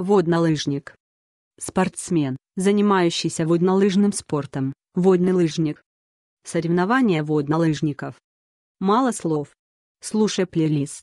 Воднолыжник. Спортсмен, занимающийся воднолыжным спортом, водный лыжник. Соревнования воднолыжников. Мало слов. Слушай плейлист.